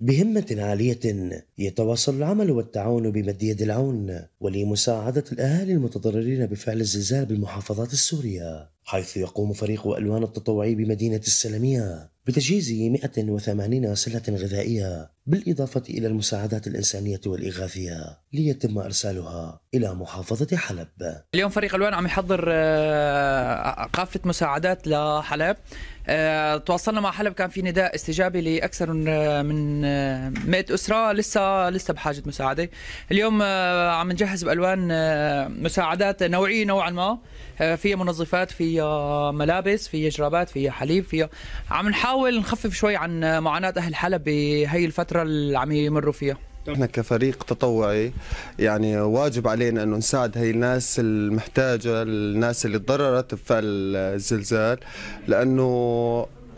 بهمة عالية يتواصل العمل والتعاون بمد يد العون ولمساعدة الأهالي المتضررين بفعل الزلزال بالمحافظات السورية حيث يقوم فريق ألوان التطوعي بمدينة السلمية بتجهيز 180 سلة غذائية بالإضافة إلى المساعدات الإنسانية والإغاثية ليتم أرسالها إلى محافظة حلب اليوم فريق ألوان عم يحضر آه، قافة مساعدات لحلب آه، تواصلنا مع حلب كان في نداء استجابة لأكثر من 100 آه، أسرة لسه لسه بحاجة مساعدة اليوم عم نجهز بألوان مساعدات نوعية نوعا ما فيها منظفات في فيها ملابس فيها جرابات فيها حليب فيها عم نحاول نخفف شوي عن معاناة أهل حلب بهي الفترة اللي عم يمروا فيها نحن كفريق تطوعي يعني واجب علينا انه نساعد هي الناس المحتاجه الناس اللي تضررت الزلزال لانه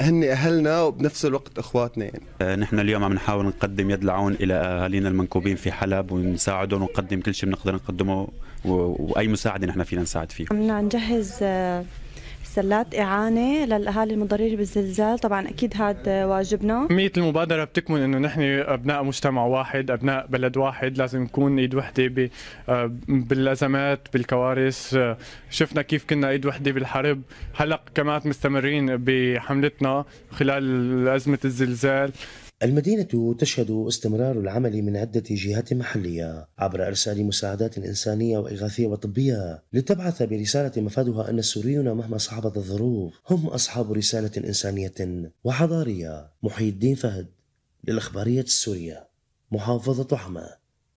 هن اهلنا وبنفس الوقت اخواتنا يعني. نحن اليوم عم نحاول نقدم يد العون الى اهالينا المنكوبين في حلب ونساعدهم ونقدم كل شيء بنقدر نقدمه واي مساعده نحن فينا نساعد فيه. عم نجهز آه، سلات إعانة للأهالي المضررة بالزلزال طبعا أكيد هذا واجبنا مية المبادرة بتكمن أنه نحن أبناء مجتمع واحد أبناء بلد واحد لازم نكون إيد وحدة آه، بالأزمات بالكوارث آه، شفنا كيف كنا إيد وحدة بالحرب هلأ كمان مستمرين بحملتنا خلال أزمة الزلزال المدينة تشهد استمرار العمل من عدة جهات محلية عبر إرسال مساعدات إنسانية وإغاثية وطبية لتبعث برسالة مفادها أن السوريون مهما صعبت الظروف هم أصحاب رسالة إنسانية وحضارية محي الدين فهد للإخبارية السورية محافظة حماه